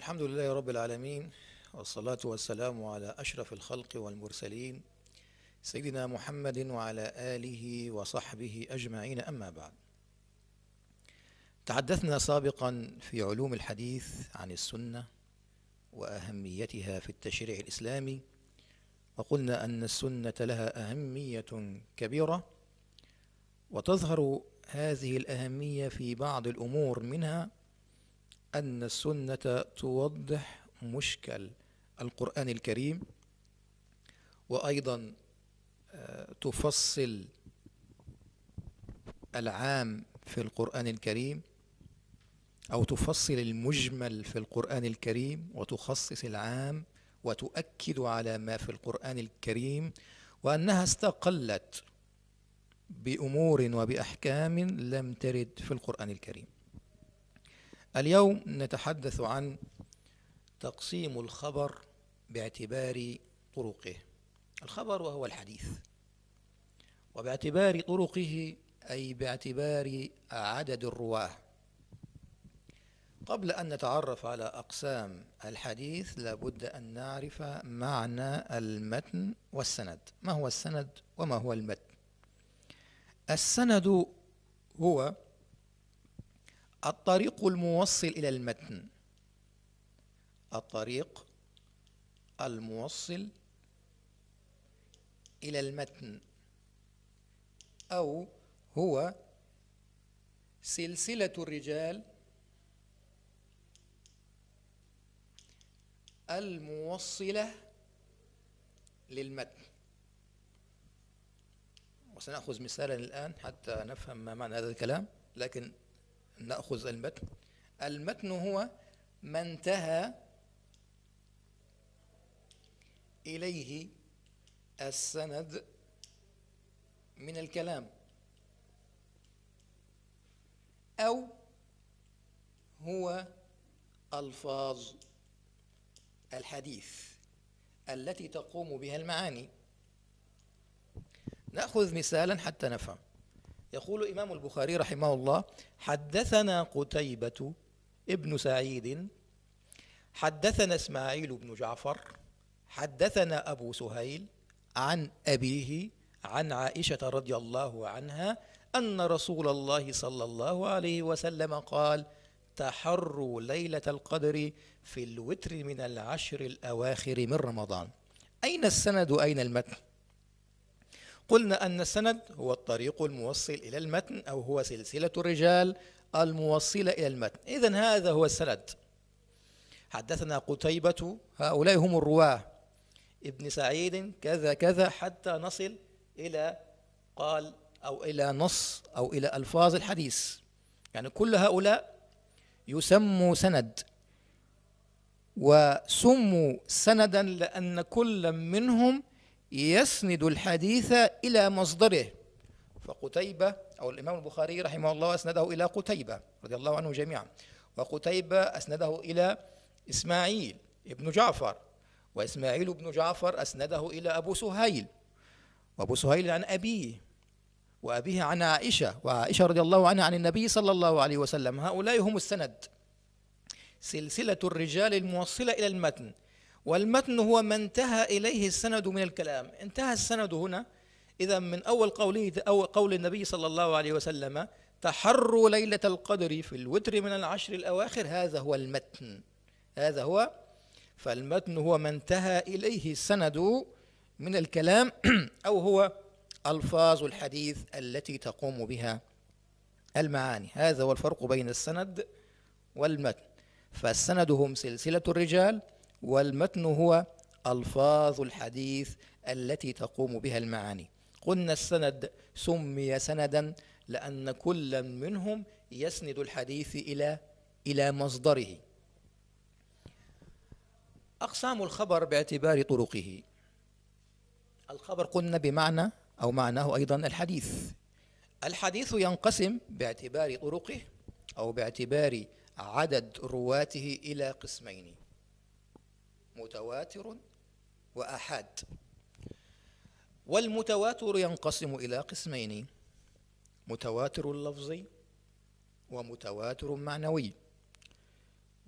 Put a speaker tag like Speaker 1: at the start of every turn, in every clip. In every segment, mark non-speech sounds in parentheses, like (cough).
Speaker 1: الحمد لله رب العالمين والصلاة والسلام على أشرف الخلق والمرسلين سيدنا محمد وعلى آله وصحبه أجمعين أما بعد تحدثنا سابقا في علوم الحديث عن السنة وأهميتها في التشريع الإسلامي وقلنا أن السنة لها أهمية كبيرة وتظهر هذه الأهمية في بعض الأمور منها أن السنة توضح مشكل القرآن الكريم وأيضا آه، تفصل العام في القرآن الكريم أو تفصل المجمل في القرآن الكريم وتخصص العام وتؤكد على ما في القرآن الكريم وأنها استقلت بأمور وبأحكام لم ترد في القرآن الكريم اليوم نتحدث عن تقسيم الخبر باعتبار طرقه الخبر وهو الحديث وباعتبار طرقه أي باعتبار عدد الرواه قبل أن نتعرف على أقسام الحديث لابد أن نعرف معنى المتن والسند ما هو السند وما هو المتن السند هو الطريق الموصل إلى المتن الطريق الموصل إلى المتن أو هو سلسلة الرجال الموصلة للمتن وسنأخذ مثالا الآن حتى نفهم ما معنى هذا الكلام لكن نأخذ المتن المتن هو ما انتهى إليه السند من الكلام أو هو ألفاظ الحديث التي تقوم بها المعاني نأخذ مثالا حتى نفهم يقول إمام البخاري رحمه الله حدثنا قتيبة ابن سعيد حدثنا إسماعيل بن جعفر حدثنا أبو سهيل عن أبيه عن عائشة رضي الله عنها أن رسول الله صلى الله عليه وسلم قال تحروا ليلة القدر في الوتر من العشر الأواخر من رمضان أين السند أين المتن قلنا أن السند هو الطريق الموصل إلى المتن أو هو سلسلة الرجال الموصلة إلى المتن إذا هذا هو السند حدثنا قتيبة هؤلاء هم الرواه ابن سعيد كذا كذا حتى نصل إلى قال أو إلى نص أو إلى ألفاظ الحديث يعني كل هؤلاء يسموا سند وسموا سندا لأن كل منهم يسند الحديث إلى مصدره فقتيبة أو الإمام البخاري رحمه الله أسنده إلى قتيبة رضي الله عنه جميعا وقتيبة أسنده إلى إسماعيل ابن جعفر وإسماعيل بن جعفر أسنده إلى أبو سهيل وأبو سهيل عن أبيه وأبيه عن عائشة وعائشة رضي الله عنها عن النبي صلى الله عليه وسلم هؤلاء هم السند سلسلة الرجال الموصلة إلى المتن والمتن هو ما انتهى إليه السند من الكلام انتهى السند هنا إذا من أول قوله أو قول النبي صلى الله عليه وسلم تحر ليلة القدر في الوتر من العشر الأواخر هذا هو المتن هذا هو فالمتن هو ما انتهى إليه السند من الكلام (clears throat) أو هو ألفاظ الحديث التي تقوم بها المعاني هذا هو الفرق بين السند والمتن فالسند هم سلسلة الرجال والمتن هو ألفاظ الحديث التي تقوم بها المعاني قلنا السند سمي سندا لأن كل منهم يسند الحديث إلى إلى مصدره أقسام الخبر باعتبار طرقه الخبر قلنا بمعنى أو معناه أيضا الحديث الحديث ينقسم باعتبار طرقه أو باعتبار عدد رواته إلى قسمين متواتر وأحاد والمتواتر ينقسم إلى قسمين متواتر لفظي ومتواتر معنوي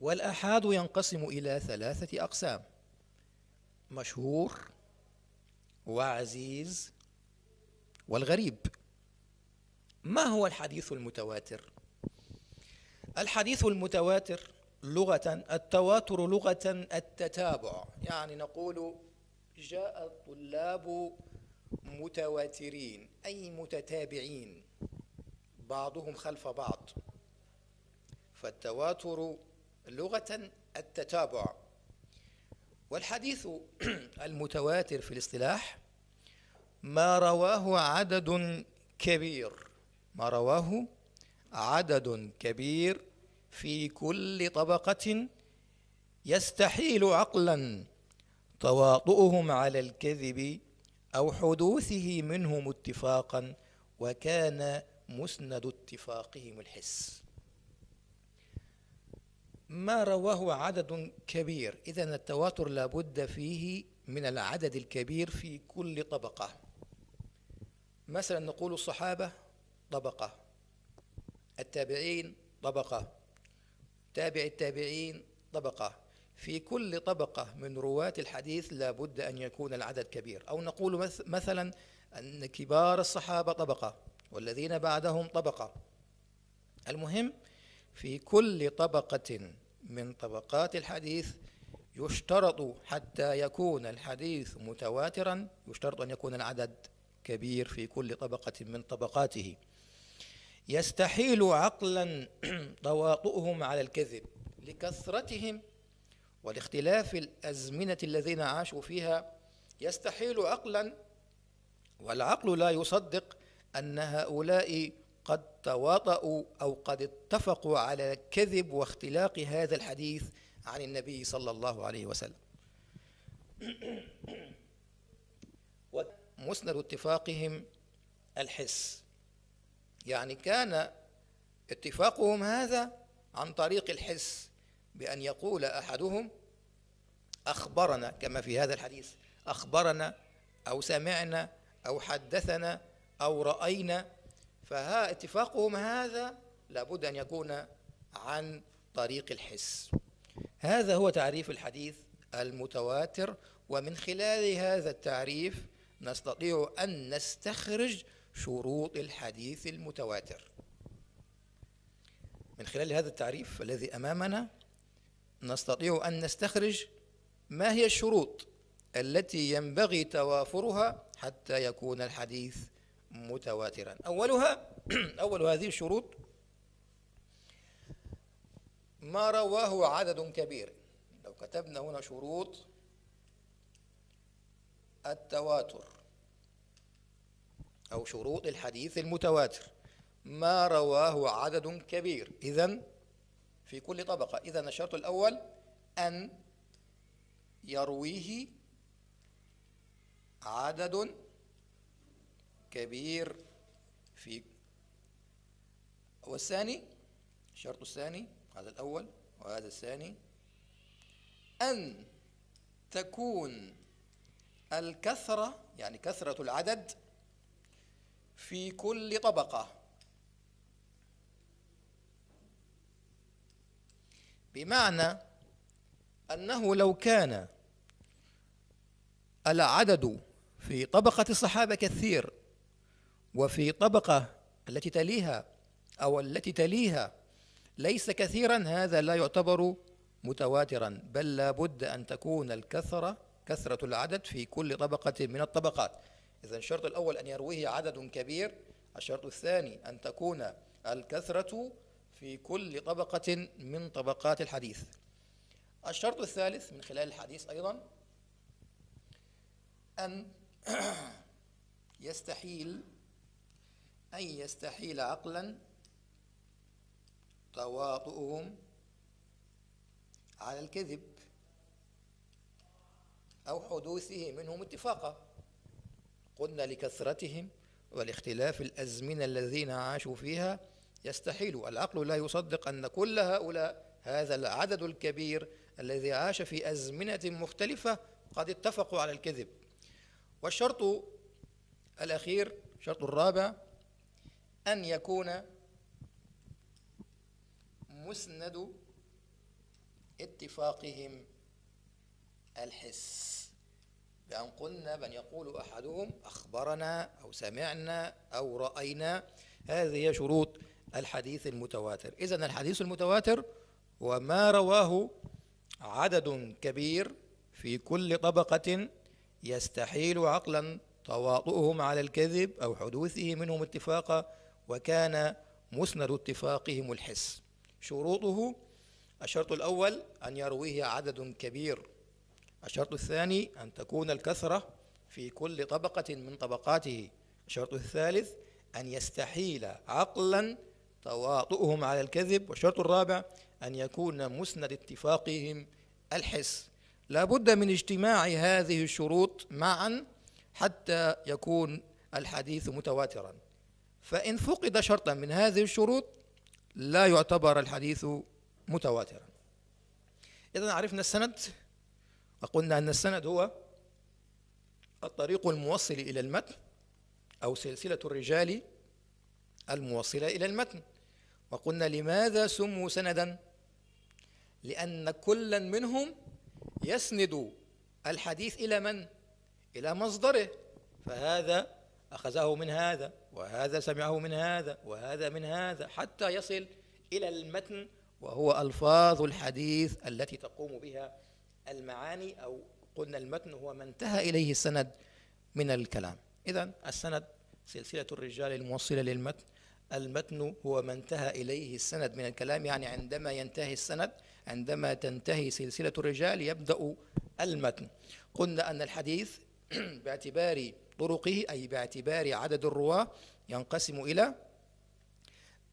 Speaker 1: والأحاد ينقسم إلى ثلاثة أقسام مشهور وعزيز والغريب ما هو الحديث المتواتر؟ الحديث المتواتر لغة التواتر لغة التتابع يعني نقول جاء الطلاب متواترين أي متتابعين بعضهم خلف بعض فالتواتر لغة التتابع والحديث (clears throat) المتواتر في الاصطلاح ما رواه عدد كبير ما رواه عدد كبير في كل طبقة يستحيل عقلا تواطؤهم على الكذب أو حدوثه منهم اتفاقا وكان مسند اتفاقهم الحس ما رواه عدد كبير إذا التواتر لابد فيه من العدد الكبير في كل طبقة مثلا نقول الصحابة طبقة التابعين طبقة تابع التابعين طبقة في كل طبقة من رواة الحديث لابد أن يكون العدد كبير أو نقول مثلا أن كبار الصحابة طبقة والذين بعدهم طبقة المهم في كل طبقة من طبقات الحديث يشترط حتى يكون الحديث متواترا يشترط أن يكون العدد كبير في كل طبقة من طبقاته يستحيل عقلا (clears throat) تواطؤهم على الكذب لكثرتهم ولاختلاف الأزمنة الذين عاشوا فيها يستحيل عقلا والعقل لا يصدق أن هؤلاء قد تواطؤوا أو قد اتفقوا على كذب واختلاق هذا الحديث عن النبي صلى الله عليه وسلم (clears throat) ومسند اتفاقهم الحس يعني كان اتفاقهم هذا عن طريق الحس بأن يقول أحدهم أخبرنا كما في هذا الحديث أخبرنا أو سمعنا أو حدثنا أو رأينا فها اتفاقهم هذا لابد أن يكون عن طريق الحس هذا هو تعريف الحديث المتواتر ومن خلال هذا التعريف نستطيع أن نستخرج شروط الحديث المتواتر من خلال هذا التعريف الذي أمامنا نستطيع أن نستخرج ما هي الشروط التي ينبغي توافرها حتى يكون الحديث متواترا أولها (clears throat) أول هذه الشروط ما رواه عدد كبير لو كتبنا هنا شروط التواتر أو شروط الحديث المتواتر ما رواه عدد كبير إذا في كل طبقة إذا الشرط الأول أن يرويه عدد كبير في والثاني الشرط الثاني هذا الأول وهذا الثاني أن تكون الكثرة يعني كثرة العدد في كل طبقة بمعنى أنه لو كان العدد في طبقة الصحابة كثير وفي طبقة التي تليها أو التي تليها ليس كثيرا هذا لا يعتبر متواترا بل لا بد أن تكون الكثرة كثرة العدد في كل طبقة من الطبقات إذا الشرط الأول أن يرويه عدد كبير الشرط الثاني أن تكون الكثرة في كل طبقة من طبقات الحديث الشرط الثالث من خلال الحديث أيضا أن (clears throat) يستحيل أن يستحيل عقلا تواطؤهم على الكذب أو حدوثه منهم اتفاقا قلنا لكثرتهم والاختلاف الأزمنة الذين عاشوا فيها يستحيل العقل لا يصدق أن كل هؤلاء هذا العدد الكبير الذي عاش في أزمنة مختلفة قد اتفقوا على الكذب والشرط الأخير الشرط الرابع أن يكون مسند اتفاقهم الحس بأن قلنا بأن يقول أحدهم أخبرنا أو سمعنا أو رأينا هذه هي شروط الحديث المتواتر إذا الحديث المتواتر وما رواه عدد كبير في كل طبقة يستحيل عقلا تواطؤهم على الكذب أو حدوثه منهم اتفاقا وكان مسند اتفاقهم الحس شروطه الشرط الأول أن يرويه عدد كبير الشرط الثاني أن تكون الكثرة في كل طبقة من طبقاته الشرط الثالث أن يستحيل عقلا تواطؤهم على الكذب والشرط الرابع أن يكون مسند اتفاقهم الحس لا بد من اجتماع هذه الشروط معا حتى يكون الحديث متواترا فإن فقد شرطا من هذه الشروط لا يعتبر الحديث متواترا إذا عرفنا السند فقلنا أن السند هو الطريق الموصل إلى المتن أو سلسلة الرجال الموصلة إلى المتن وقلنا لماذا سموا سندا لأن كلا منهم يسند الحديث إلى من؟ إلى مصدره فهذا أخذه من هذا وهذا سمعه من هذا وهذا من هذا حتى يصل إلى المتن وهو ألفاظ الحديث التي تقوم بها المعاني أو قلنا المتن هو ما انتهى إليه السند من الكلام إذا السند سلسلة الرجال الموصلة للمتن المتن هو ما انتهى إليه السند من الكلام يعني عندما ينتهي السند عندما تنتهي سلسلة الرجال يبدأ المتن قلنا أن الحديث (clears throat) باعتبار طرقه أي باعتبار عدد الرواة ينقسم إلى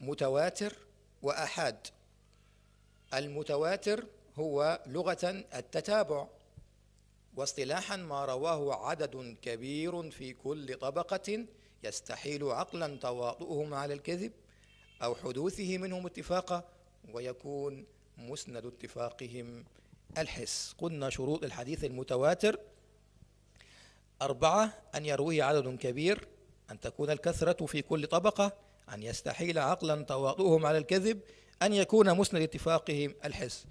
Speaker 1: متواتر وأحاد المتواتر هو لغة التتابع واصطلاحا ما رواه عدد كبير في كل طبقة يستحيل عقلا تواطؤهم على الكذب أو حدوثه منهم اتفاقا ويكون مسند اتفاقهم الحس قلنا شروط الحديث المتواتر أربعة أن يرويه عدد كبير أن تكون الكثرة في كل طبقة أن يستحيل عقلا تواطؤهم على الكذب أن يكون مسند اتفاقهم الحس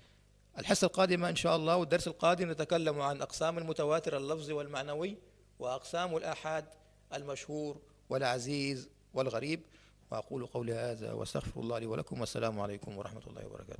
Speaker 1: الحصة القادمة إن شاء الله والدرس القادم نتكلم عن أقسام المتواتر اللفظي والمعنوي وأقسام الآحاد المشهور والعزيز والغريب وأقول قولي هذا وأستغفر الله لي ولكم والسلام عليكم ورحمة الله وبركاته